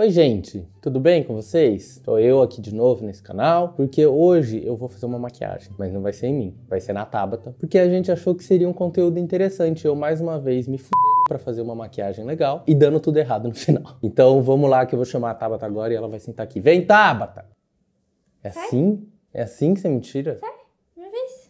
Oi gente, tudo bem com vocês? Tô eu aqui de novo nesse canal, porque hoje eu vou fazer uma maquiagem, mas não vai ser em mim, vai ser na Tabata, porque a gente achou que seria um conteúdo interessante, eu mais uma vez me fudei para fazer uma maquiagem legal e dando tudo errado no final. Então vamos lá que eu vou chamar a Tabata agora e ela vai sentar aqui. Vem Tabata! É assim? É assim que você me tira?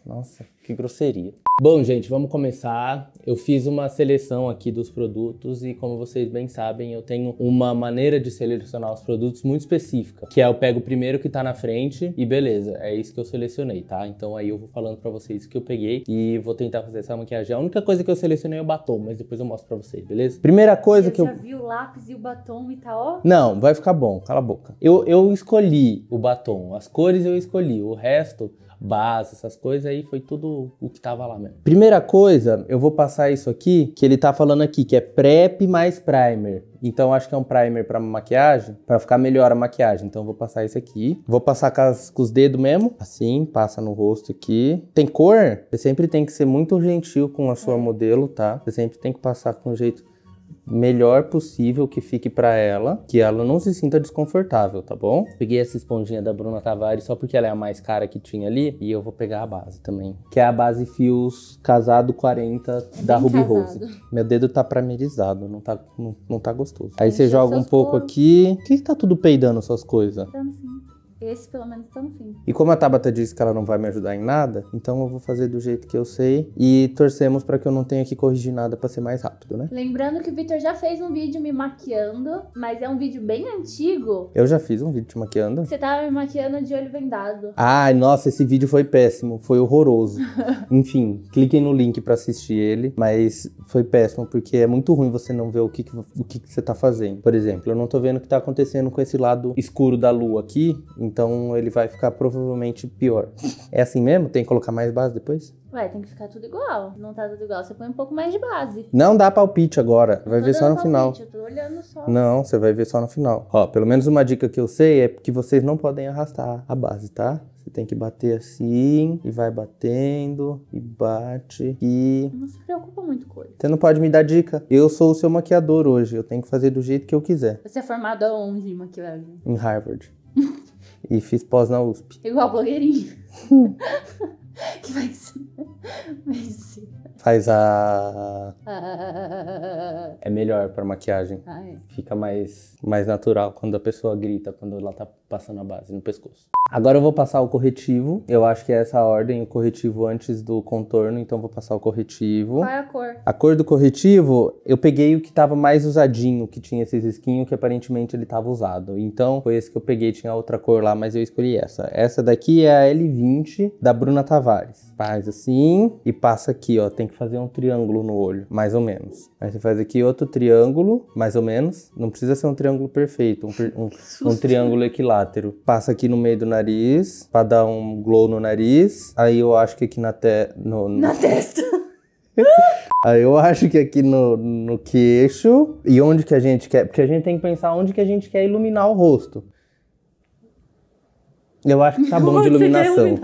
Nossa, que grosseria. Bom, gente, vamos começar. Eu fiz uma seleção aqui dos produtos e, como vocês bem sabem, eu tenho uma maneira de selecionar os produtos muito específica, que é eu pego o primeiro que tá na frente e beleza, é isso que eu selecionei, tá? Então aí eu vou falando para vocês o que eu peguei e vou tentar fazer essa maquiagem. A única coisa que eu selecionei é o batom, mas depois eu mostro para vocês, beleza? Primeira coisa eu que eu... Eu já vi o lápis e o batom e tá ó... Não, vai ficar bom, cala a boca. Eu, eu escolhi o batom, as cores eu escolhi, o resto, base, essas coisas aí foi tudo o, que tava lá mesmo. Primeira coisa, eu vou passar isso aqui, que ele tá falando aqui, que é prep mais primer. Então acho que é um primer para maquiagem, para ficar melhor a maquiagem. Então vou passar isso aqui. Vou passar com, as, com, os dedos mesmo, assim, passa no rosto aqui. Tem cor? Você sempre tem que ser muito gentil com a sua é. modelo, tá? Você sempre tem que passar com o jeito melhor possível que fique para ela, que ela não se sinta desconfortável, tá bom? Peguei essa esponjinha da Bruna Tavares só porque ela é a mais cara que tinha ali e eu vou pegar a base também, que é a base fios casado 40 é da Ruby casado. Rose. Meu dedo tá pramerizado, não tá não, não tá gostoso. Aí você joga um pouco aqui. Por que, que tá tudo peidando suas coisas? Então, esse pelo menos tá no fim. E como a Tabata disse que ela não vai me ajudar em nada, então eu vou fazer do jeito que eu sei e torcemos para que eu não tenha que corrigir nada para ser mais rápido, né? Lembrando que o Victor já fez um vídeo me maquiando, mas é um vídeo bem antigo. Eu já fiz um vídeo te maquiando. Você tava me maquiando de olho vendado. Ai, nossa, esse vídeo foi péssimo, foi horroroso. Enfim, cliquem no link para assistir ele, mas foi péssimo porque é muito ruim você não ver o que, que o que, que você tá fazendo. Por exemplo, eu não tô vendo o que tá acontecendo com esse lado escuro da lua aqui, em então ele vai ficar provavelmente pior. É assim mesmo? Tem que colocar mais base depois? Ué, tem que ficar tudo igual. Não tá tudo igual, você põe um pouco mais de base. Não dá palpite agora. Vai ver só no palpite, final. Eu tô olhando só. Não, você vai ver só no final. Ó, pelo menos uma dica que eu sei é que vocês não podem arrastar a base, tá? Você tem que bater assim, e vai batendo, e bate, e... Não se preocupa muito com ele. Você não pode me dar dica. Eu sou o seu maquiador hoje, eu tenho que fazer do jeito que eu quiser. Você é formado aonde em maquiagem? Em Harvard. E fiz pós na USP. Igual blogueirinho. que vai ser. Vai ser faz a. É melhor pra maquiagem. Fica mais, mais natural quando a pessoa grita, quando ela tá passando a base no pescoço. Agora eu vou passar o corretivo. Eu acho que é essa a ordem, o corretivo antes do contorno, então vou passar o corretivo. Qual é a cor? A cor do corretivo, eu peguei o que tava mais usadinho, que tinha esses risquinhos, que aparentemente ele tava usado. Então foi esse que eu peguei, tinha outra cor lá, mas eu escolhi essa. Essa daqui é a L20 da Bruna Tavares. Faz assim e passa aqui, ó. Tem que fazer um triângulo no olho, mais ou menos. Aí você faz aqui outro triângulo, mais ou menos. Não precisa ser um triângulo perfeito, um, um, um triângulo equilátero. Passa aqui no meio do nariz, para dar um glow no nariz. Aí eu acho que aqui na, te no, no... na testa. Aí eu acho que aqui no, no queixo e onde que a gente quer, porque a gente tem que pensar onde que a gente quer iluminar o rosto. Eu acho que tá bom de iluminação.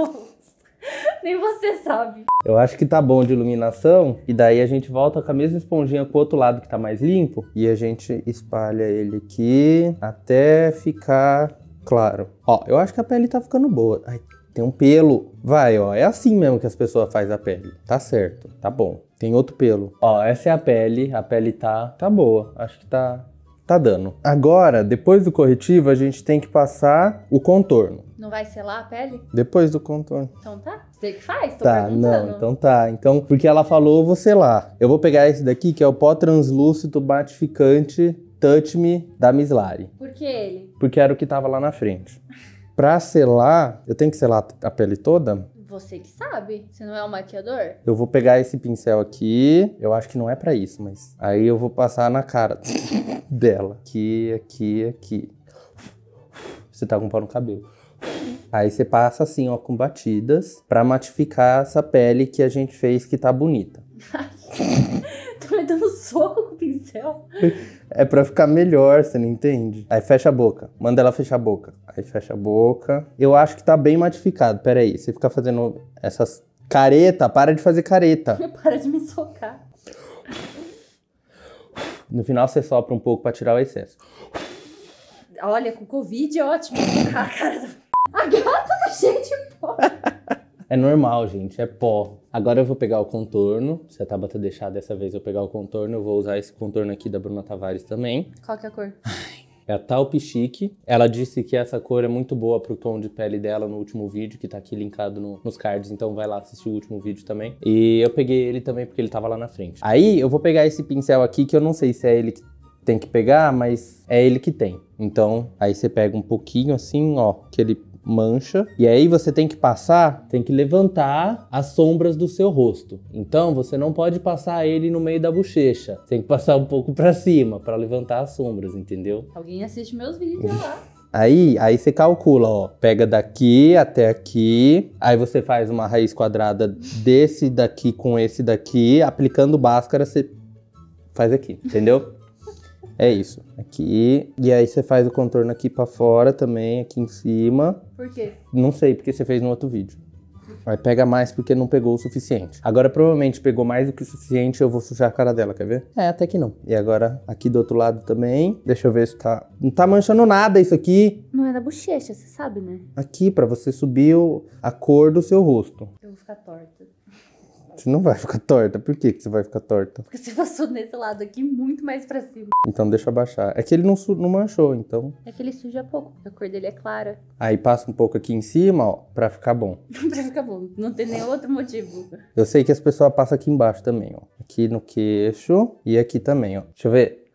Nem você sabe. Eu acho que tá bom de iluminação. E daí a gente volta com a mesma esponjinha pro outro lado que tá mais limpo. E a gente espalha ele aqui até ficar claro. Ó, eu acho que a pele tá ficando boa. Ai, tem um pelo. Vai, ó, é assim mesmo que as pessoas fazem a pele. Tá certo, tá bom. Tem outro pelo. Ó, essa é a pele. A pele tá, tá boa. Acho que tá, tá dando. Agora, depois do corretivo, a gente tem que passar o contorno. Não vai selar a pele? Depois do contorno. Então tá. Você que faz, tô tá, Não, então tá. Então, porque ela falou, eu vou selar. Eu vou pegar esse daqui, que é o pó translúcido matificante Touch Me da Mislari. Por que ele? Porque era o que tava lá na frente. Pra selar, eu tenho que selar a pele toda? Você que sabe, você não é o um maquiador? Eu vou pegar esse pincel aqui, eu acho que não é para isso, mas aí eu vou passar na cara dela. Aqui, aqui, aqui. Você tá com pó no cabelo. Aí você passa assim, ó, com batidas para matificar essa pele que a gente fez que tá bonita. Tô me dando soco com o pincel. É pra ficar melhor, você não entende? Aí fecha a boca. Manda ela fechar a boca. Aí fecha a boca. Eu acho que tá bem matificado. Pera aí, você fica fazendo essas... Careta, para de fazer careta. para de me socar. No final você sopra um pouco para tirar o excesso. Olha, com Covid é ótimo. A ah, cara do garganta da gente, pó. É normal, gente, é pó. Agora eu vou pegar o contorno. Se a Tabata deixar dessa vez eu pegar o contorno, eu vou usar esse contorno aqui da Bruna Tavares também. Qual que é a cor? é a Talp Chic. Ela disse que essa cor é muito boa pro tom de pele dela no último vídeo, que tá aqui linkado no, nos cards, então vai lá assistir o último vídeo também. E eu peguei ele também porque ele tava lá na frente. Aí eu vou pegar esse pincel aqui, que eu não sei se é ele que tem que pegar, mas é ele que tem. Então, aí você pega um pouquinho assim, ó, que ele mancha. E aí você tem que passar, tem que levantar as sombras do seu rosto. Então você não pode passar ele no meio da bochecha. Tem que passar um pouco para cima para levantar as sombras, entendeu? Alguém assiste meus vídeos lá. Aí, aí você calcula, ó, pega daqui até aqui, aí você faz uma raiz quadrada desse daqui com esse daqui, aplicando Bhaskara você faz aqui, entendeu? É isso. Aqui. E aí você faz o contorno aqui para fora também, aqui em cima. Por quê? Não sei, porque você fez no outro vídeo. Aí pega mais porque não pegou o suficiente. Agora provavelmente pegou mais do que o suficiente, eu vou sujar a cara dela, quer ver? É, até que não. E agora aqui do outro lado também. Deixa eu ver se tá... Não tá manchando nada isso aqui. Não é da bochecha, você sabe, né? Aqui, pra você subir a cor do seu rosto. Eu vou ficar torta. Você não vai ficar torta. Por que, que você vai ficar torta? Porque você passou nesse lado aqui muito mais pra cima. Então deixa abaixar. É que ele não, não manchou, então. É que ele suja pouco, porque a cor dele é clara. Aí passa um pouco aqui em cima, ó, pra ficar bom. pra ficar bom. Não tem nenhum outro motivo. Eu sei que as pessoas passam aqui embaixo também, ó. Aqui no queixo e aqui também, ó. Deixa eu ver.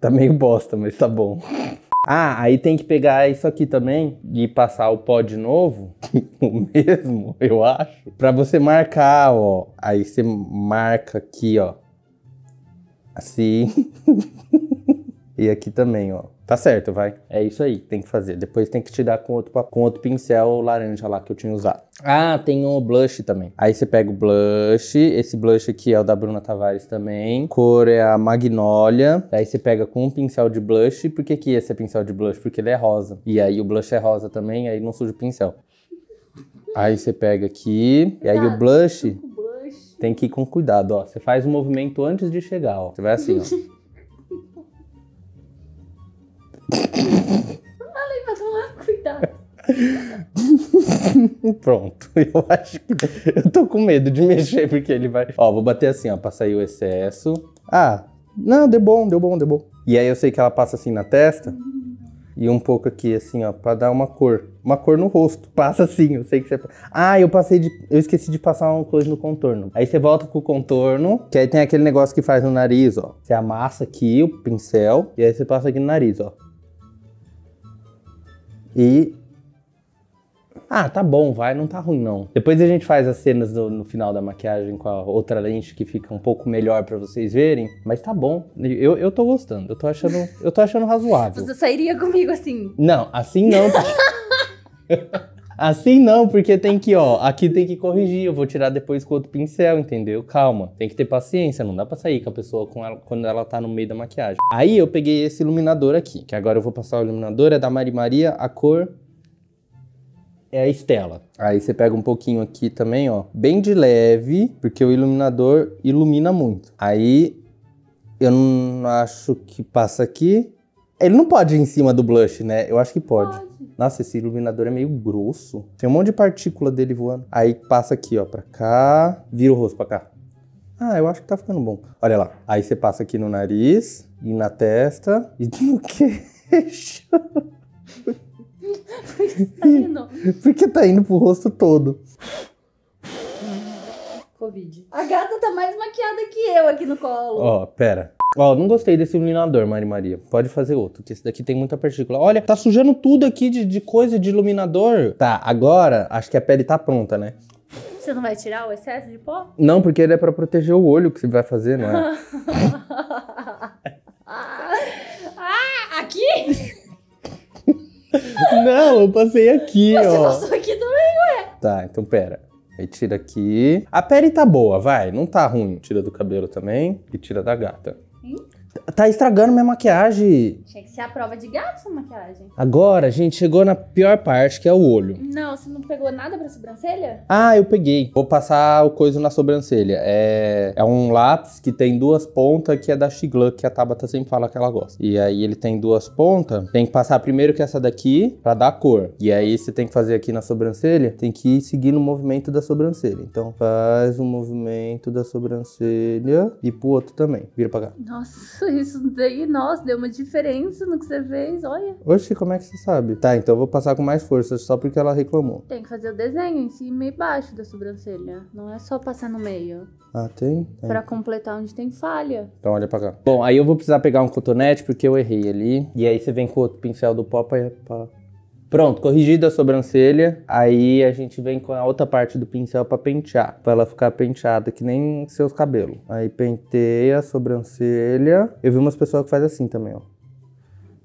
Tá meio bosta, mas tá bom. Ah, aí tem que pegar isso aqui também e passar o pó de novo, o mesmo, eu acho, para você marcar, ó. Aí você marca aqui, ó. Assim. e aqui também, ó. Tá certo, vai. É isso aí. Tem que fazer. Depois tem que te dar com outro, com outro pincel laranja lá que eu tinha usado. Ah, tem o um blush também. Aí você pega o blush. Esse blush aqui é o da Bruna Tavares também. Cor é a Magnolia. Aí você pega com um pincel de blush. Por que que esse é pincel de blush? Porque ele é rosa. E aí o blush é rosa também, aí não suja o pincel. Aí você pega aqui. E aí o blush... Tem que ir com cuidado, ó. Você faz o movimento antes de chegar, ó. Você vai assim, ó. Falei pra tomar cuidado. Pronto, eu acho que eu tô com medo de mexer porque ele vai. Ó, vou bater assim, ó, pra sair o excesso. Ah, não, deu bom, deu bom, deu bom. E aí eu sei que ela passa assim na testa e um pouco aqui, assim, ó, pra dar uma cor. Uma cor no rosto. Passa assim, eu sei que você. Ah, eu passei de. Eu esqueci de passar uma coisa no contorno. Aí você volta com o contorno, que aí tem aquele negócio que faz no nariz, ó. Você amassa aqui o pincel e aí você passa aqui no nariz, ó. E. Ah, tá bom, vai, não tá ruim não. Depois a gente faz as cenas do, no final da maquiagem com a outra lente que fica um pouco melhor para vocês verem, mas tá bom. Eu, eu tô gostando, eu tô achando, eu tô achando razoável. Você sairia comigo assim? Não, assim não. Assim não, porque tem que, ó, aqui tem que corrigir, eu vou tirar depois com outro pincel, entendeu? Calma, tem que ter paciência, não dá pra sair com a pessoa com ela, quando ela tá no meio da maquiagem. Aí eu peguei esse iluminador aqui, que agora eu vou passar o iluminador, é da Mari Maria, a cor é a Estela. Aí você pega um pouquinho aqui também, ó, bem de leve, porque o iluminador ilumina muito. Aí eu não acho que passa aqui. Ele não pode ir em cima do blush, né? Eu acho que pode. pode. Nossa, esse iluminador é meio grosso. Tem um monte de partícula dele voando. Aí passa aqui, ó, pra cá. Vira o rosto pra cá. Ah, eu acho que tá ficando bom. Olha lá. Aí você passa aqui no nariz, e na testa, e no queixo. Por que tá indo? tá indo pro rosto todo. Covid. A gata tá mais maquiada que eu aqui no colo. Ó, pera. Ó, não gostei desse iluminador, Mari Maria. Pode fazer outro, que esse daqui tem muita partícula. Olha, tá sujando tudo aqui de, de coisa de iluminador. Tá, agora acho que a pele tá pronta, né? Você não vai tirar o excesso de pó? Não, porque ele é para proteger o olho que você vai fazer, não é? ah, aqui? não, eu passei aqui, ó. Você passou aqui também, ué. Tá, então pera. Aí tira aqui. A pele tá boa, vai. Não tá ruim. Tira do cabelo também e tira da gata. Tá estragando minha maquiagem. Tinha que ser a prova de gato essa maquiagem. Agora, a gente, chegou na pior parte, que é o olho. Não, você não pegou nada pra sobrancelha? Ah, eu peguei. Vou passar o coisa na sobrancelha. É, é um lápis que tem duas pontas, que é da Shiglan, que a Tabata sempre fala que ela gosta. E aí ele tem duas pontas. Tem que passar primeiro que essa daqui, pra dar cor. E aí você tem que fazer aqui na sobrancelha, tem que ir seguindo o movimento da sobrancelha. Então faz o um movimento da sobrancelha e pro outro também. Vira pra cá. Nossa nossa, isso daí, nossa, deu uma diferença no que você fez, olha. Oxi, como é que você sabe? Tá, então eu vou passar com mais força, só porque ela reclamou. Tem que fazer o desenho em cima e embaixo da sobrancelha. Não é só passar no meio. Ah, tem? tem. Pra completar onde tem falha. Então olha pra cá. Bom, aí eu vou precisar pegar um cotonete porque eu errei ali. E aí você vem com outro pincel do pó pra Pronto, corrigida a sobrancelha, aí a gente vem com a outra parte do pincel para pentear, para ela ficar penteada que nem seus cabelos. Aí penteia a sobrancelha. Eu vi umas pessoas que fazem assim também, ó.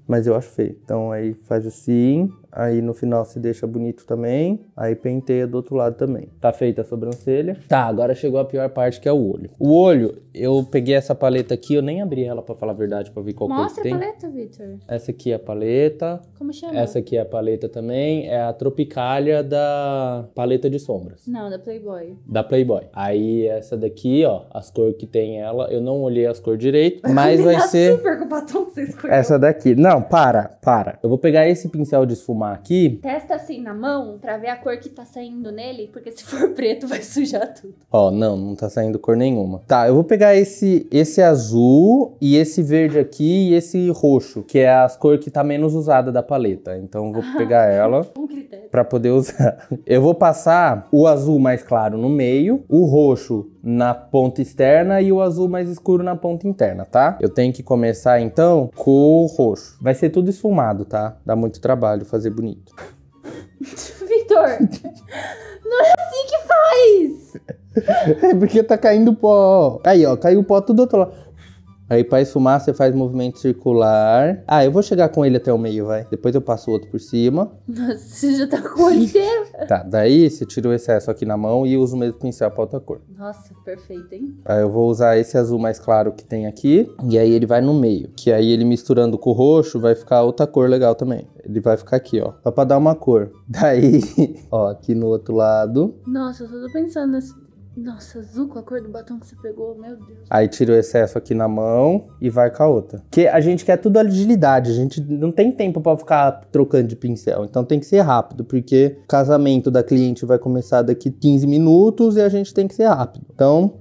Mas eu acho feio. Então aí faz assim, aí no final se deixa bonito também, aí penteia do outro lado também. Tá feita a sobrancelha. Tá, agora chegou a pior parte que é o olho. O olho, eu peguei essa paleta aqui, eu nem abri ela para falar a verdade, para ver qual Mostra coisa Mostra a paleta, Victor. Essa aqui é a paleta. Como chama? Essa aqui é a paleta também, é a Tropicália da paleta de sombras. Não, da Playboy. Da Playboy. Aí essa daqui, ó, as cores que tem ela, eu não olhei as cores direito, mas vai ser super com o batom que você escolheu. Essa daqui. Não, para, para. Eu vou pegar esse pincel de esfuma esfumar aqui. Testa assim na mão pra ver a cor que tá saindo nele, porque se for preto vai sujar tudo. Ó, não, não tá saindo cor nenhuma. Tá, eu vou pegar esse, esse azul e esse verde aqui e esse roxo, que é as cores que tá menos usada da paleta. Então vou ah, pegar ela pra poder usar. Eu vou passar o azul mais claro no meio, o roxo na ponta externa e o azul mais escuro na ponta interna, tá? Eu tenho que começar então com o roxo. Vai ser tudo esfumado, tá? Dá muito trabalho fazer fazer bonito. Vitor, não é assim que faz! É porque tá caindo pó. Aí, ó, caiu o pó tudo outro lado. Aí pra esfumar, você faz movimento circular. Ah, eu vou chegar com ele até o meio, vai. Depois eu passo o outro por cima. Nossa, você já tá com o olho inteiro. tá, daí você tira o excesso aqui na mão e usa o mesmo pincel pra outra cor. Nossa, perfeito, hein? Aí eu vou usar esse azul mais claro que tem aqui. E aí ele vai no meio. Que aí ele misturando com o roxo vai ficar outra cor legal também. Ele vai ficar aqui, ó. Só pra dar uma cor. Daí, ó, aqui no outro lado. Nossa, eu só tô pensando nesse nossa, azul com a cor do batom que você pegou, meu Deus. Aí tira o excesso aqui na mão e vai com a outra. Porque a gente quer tudo agilidade, a gente não tem tempo para ficar trocando de pincel. Então tem que ser rápido, porque o casamento da cliente vai começar daqui 15 minutos e a gente tem que ser rápido. Então,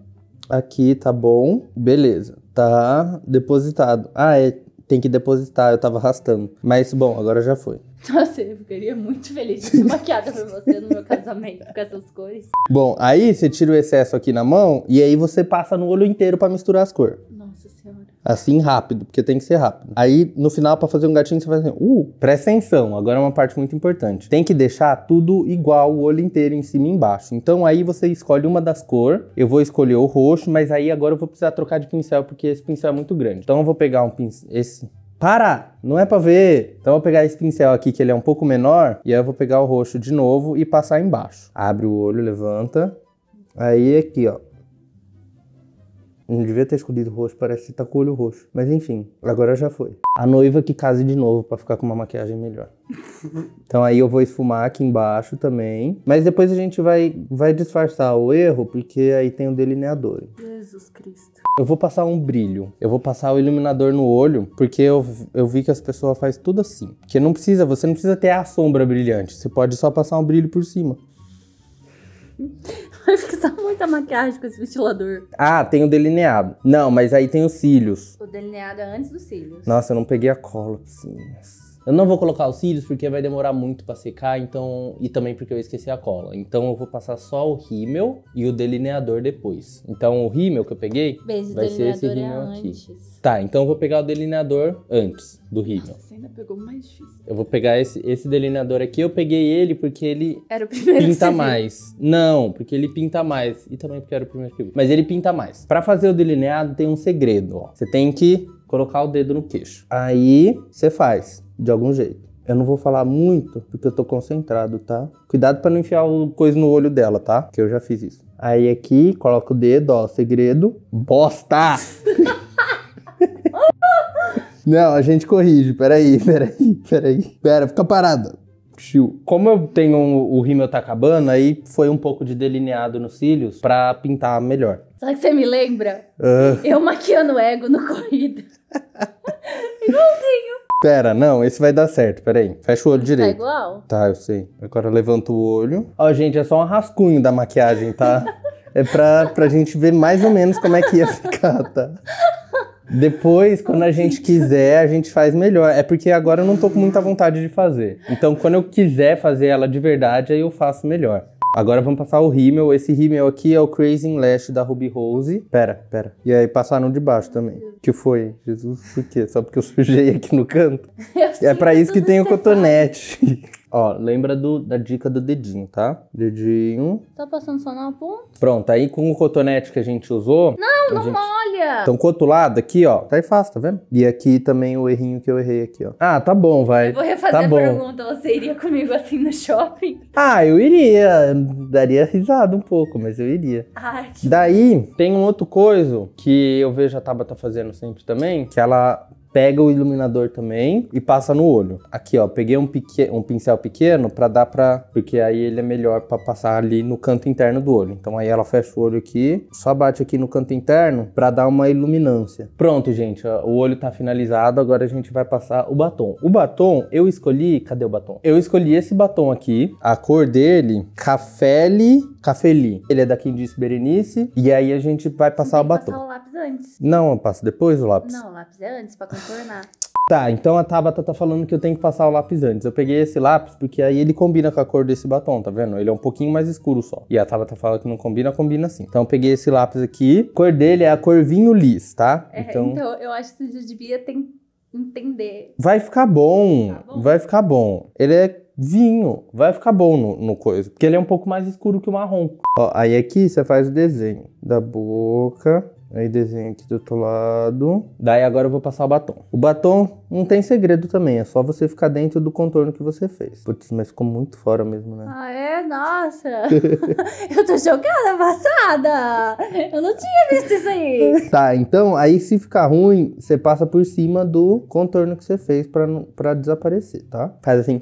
aqui tá bom, beleza. Tá depositado. Ah, é, tem que depositar, eu tava arrastando. Mas bom, agora já foi. Nossa, eu ficaria muito feliz de ser maquiada por você no meu casamento com essas cores. Bom, aí você tira o excesso aqui na mão e aí você passa no olho inteiro para misturar as cores. Nossa senhora. Assim rápido, porque tem que ser rápido. Aí no final, para fazer um gatinho, você faz assim: uh, presta atenção, agora é uma parte muito importante. Tem que deixar tudo igual, o olho inteiro em cima e embaixo. Então aí você escolhe uma das cores. Eu vou escolher o roxo, mas aí agora eu vou precisar trocar de pincel, porque esse pincel é muito grande. Então eu vou pegar um pincel. Esse. Para! Não é para ver. Então eu vou pegar esse pincel aqui, que ele é um pouco menor, e aí eu vou pegar o roxo de novo e passar embaixo. Abre o olho, levanta. Aí aqui, ó. Não devia ter escolhido roxo, parece que tá com o olho roxo. Mas enfim, agora já foi. A noiva que case de novo para ficar com uma maquiagem melhor. então aí eu vou esfumar aqui embaixo também. Mas depois a gente vai, vai disfarçar o erro, porque aí tem o delineador. Jesus Cristo. Eu vou passar um brilho. Eu vou passar o iluminador no olho, porque eu, eu vi que as pessoas fazem tudo assim. Porque não precisa, você não precisa ter a sombra brilhante. Você pode só passar um brilho por cima. Vai fixar muita maquiagem com esse ventilador. Ah, tem o delineado. Não, mas aí tem os cílios. O delineado é antes dos cílios. Nossa, eu não peguei a cola, sim. Eu não vou colocar os cílios porque vai demorar muito para secar, então e também porque eu esqueci a cola. Então eu vou passar só o rímel e o delineador depois. Então o rímel que eu peguei Beijo, vai ser esse é rímel é aqui. Tá, então eu vou pegar o delineador antes do rímel. Nossa, você ainda pegou mais difícil. Eu vou pegar esse, esse delineador aqui, eu peguei ele porque ele era o primeiro pinta mais. Não, porque ele pinta mais e também porque era o primeiro que eu vi. Mas ele pinta mais. Para fazer o delineado tem um segredo, ó. Você tem que colocar o dedo no queixo. Aí você faz de algum jeito. Eu não vou falar muito porque eu tô concentrado, tá? Cuidado para não enfiar o coisa no olho dela, tá? Que eu já fiz isso. Aí aqui, coloca o dedo, ó, segredo. Bosta! não, a gente corrige. Peraí, peraí, peraí. Pera, fica parada. Como eu tenho o rímel tá acabando, aí foi um pouco de delineado nos cílios para pintar melhor. Sabe que você me lembra? Uh. Eu maquiando ego no corrido. Igualzinho. Pera, não, esse vai dar certo, peraí. Fecha o olho tá direito. Tá igual? Tá, eu sei. Agora levanta o olho. Ó, gente, é só um rascunho da maquiagem, tá? é pra, pra gente ver mais ou menos como é que ia ficar, tá? Depois, quando a gente quiser, a gente faz melhor. É porque agora eu não tô com muita vontade de fazer. Então, quando eu quiser fazer ela de verdade, aí eu faço melhor. Agora vamos passar o rímel. Esse rímel aqui é o Crazy Lash da Ruby Rose. Pera, pera. E aí passaram de baixo também. Que foi? Jesus, por quê? Só porque eu sujei aqui no canto? é para isso que tem o cotonete. Ó, lembra do, da dica do dedinho, tá? Dedinho. Tá passando só na ponta? Pronto, aí com o cotonete que a gente usou... Não, não gente... molha! Então, lado aqui, ó, tá aí fácil, tá vendo? E aqui também o errinho que eu errei aqui, ó. Ah, tá bom, vai. Eu vou refazer tá a bom. pergunta, você iria comigo assim no shopping? Ah, eu iria. Daria risada um pouco, mas eu iria. Ai, que... Daí, tem um outro coisa que eu vejo a Tabata fazendo sempre também, que ela pega o iluminador também e passa no olho. Aqui, ó, peguei um, um pincel pequeno para dar para porque aí ele é melhor para passar ali no canto interno do olho. Então aí ela fecha o olho aqui, só bate aqui no canto interno para dar uma iluminância. Pronto, gente, ó, o olho tá finalizado, agora a gente vai passar o batom. O batom eu escolhi, cadê o batom? Eu escolhi esse batom aqui, a cor dele, Café Cafeli. Ele é da quem disse Berenice. E aí a gente vai passar o batom. passar o lápis antes. Não, eu passo depois o lápis. Não, o lápis é antes, pra contornar. Tá, então a Tabata tá falando que eu tenho que passar o lápis antes. Eu peguei esse lápis porque aí ele combina com a cor desse batom, tá vendo? Ele é um pouquinho mais escuro só. E a Tabata fala que não combina, combina sim. Então eu peguei esse lápis aqui. A cor dele é a cor vinho lis, tá? É, então... então eu acho que você devia ter... entender. Vai ficar bom. Vai ficar bom. Vai ficar bom. Ele é vinho. Vai ficar bom no, no coisa. Porque ele é um pouco mais escuro que o marrom. Ó, aí aqui você faz o desenho da boca. Aí desenho aqui do outro lado. Daí agora eu vou passar o batom. O batom não tem segredo também, é só você ficar dentro do contorno que você fez. Putz, mas ficou muito fora mesmo, né? Ah, é? Nossa! eu tô chocada, passada! Eu não tinha visto isso aí. Tá, então aí se ficar ruim, você passa por cima do contorno que você fez pra, não, pra desaparecer, tá? Faz assim.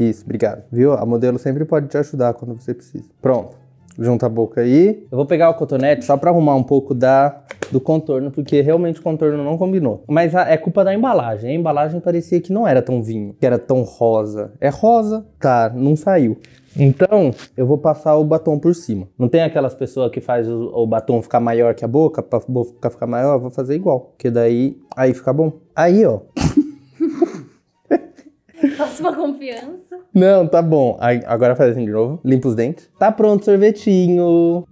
Isso, obrigado. Viu? A modelo sempre pode te ajudar quando você precisa. Pronto. Junta a boca aí. Eu vou pegar o cotonete só para arrumar um pouco da do contorno, porque realmente o contorno não combinou. Mas a, é culpa da embalagem. A embalagem parecia que não era tão vinho, que era tão rosa. É rosa? Tá, não saiu. Então, eu vou passar o batom por cima. Não tem aquelas pessoas que faz o, o batom ficar maior que a boca, Para ficar maior? Eu vou fazer igual, porque daí aí fica bom. Aí, ó. Próxima confiança. Não, tá bom. Aí, agora faz assim de novo. Limpa os dentes. Tá pronto, sorvetinho.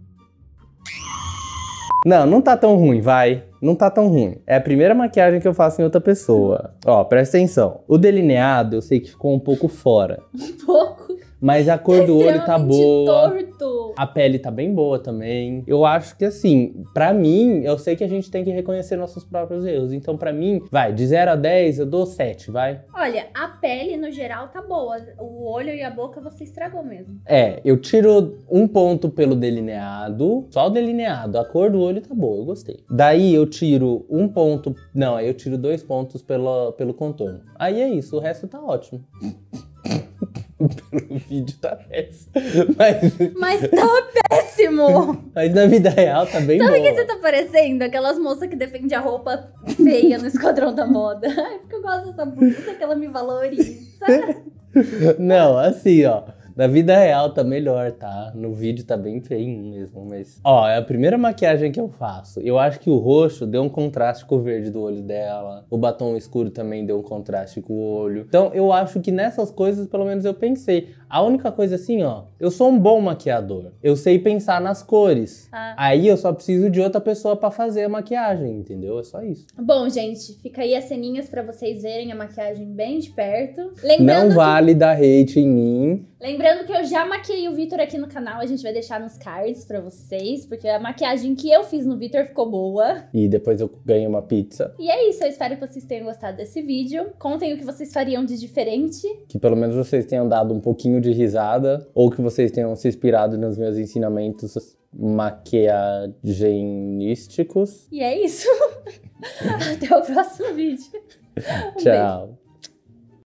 Não, não tá tão ruim, vai. Não tá tão ruim. É a primeira maquiagem que eu faço em outra pessoa. Ó, presta atenção. O delineado eu sei que ficou um pouco fora. Um pouco? Mas a cor do olho tá boa. Torto. A pele tá bem boa também. Eu acho que assim, para mim, eu sei que a gente tem que reconhecer nossos próprios erros. Então, para mim, vai, de 0 a 10, eu dou 7, vai. Olha, a pele no geral tá boa. O olho e a boca você estragou mesmo. É, eu tiro um ponto pelo delineado, só o delineado. A cor do olho tá boa, eu gostei. Daí eu tiro um ponto. Não, aí eu tiro dois pontos pelo, pelo contorno. Aí é isso, o resto tá ótimo. vídeo tá péssimo. Mas... Mas tá péssimo! Mas na vida real tá bem Sabe o que você tá parecendo? Aquelas moças que defendem a roupa feia no Esquadrão da Moda. Ai, porque eu gosto dessa bunda, que ela me valoriza. Não, assim, ó. Na vida real tá melhor, tá? No vídeo tá bem feio mesmo, mas. Ó, é a primeira maquiagem que eu faço. Eu acho que o roxo deu um contraste com o verde do olho dela. O batom escuro também deu um contraste com o olho. Então eu acho que nessas coisas, pelo menos eu pensei. A única coisa assim, ó, eu sou um bom maquiador. Eu sei pensar nas cores. Ah. Aí eu só preciso de outra pessoa para fazer a maquiagem, entendeu? É só isso. Bom, gente, fica aí as ceninhas para vocês verem a maquiagem bem de perto. Lembrando Não vale dar hate em mim. Lembrando que eu já maquiei o Vitor aqui no canal, a gente vai deixar nos cards para vocês, porque a maquiagem que eu fiz no Vitor ficou boa. E depois eu ganhei uma pizza. E é isso, eu espero que vocês tenham gostado desse vídeo. Contem o que vocês fariam de diferente. Que pelo menos vocês tenham dado um pouquinho pouquinho de risada ou que vocês tenham se inspirado nos meus ensinamentos maquiagenísticos. E é isso. Até o próximo vídeo. Um Tchau. Beijo.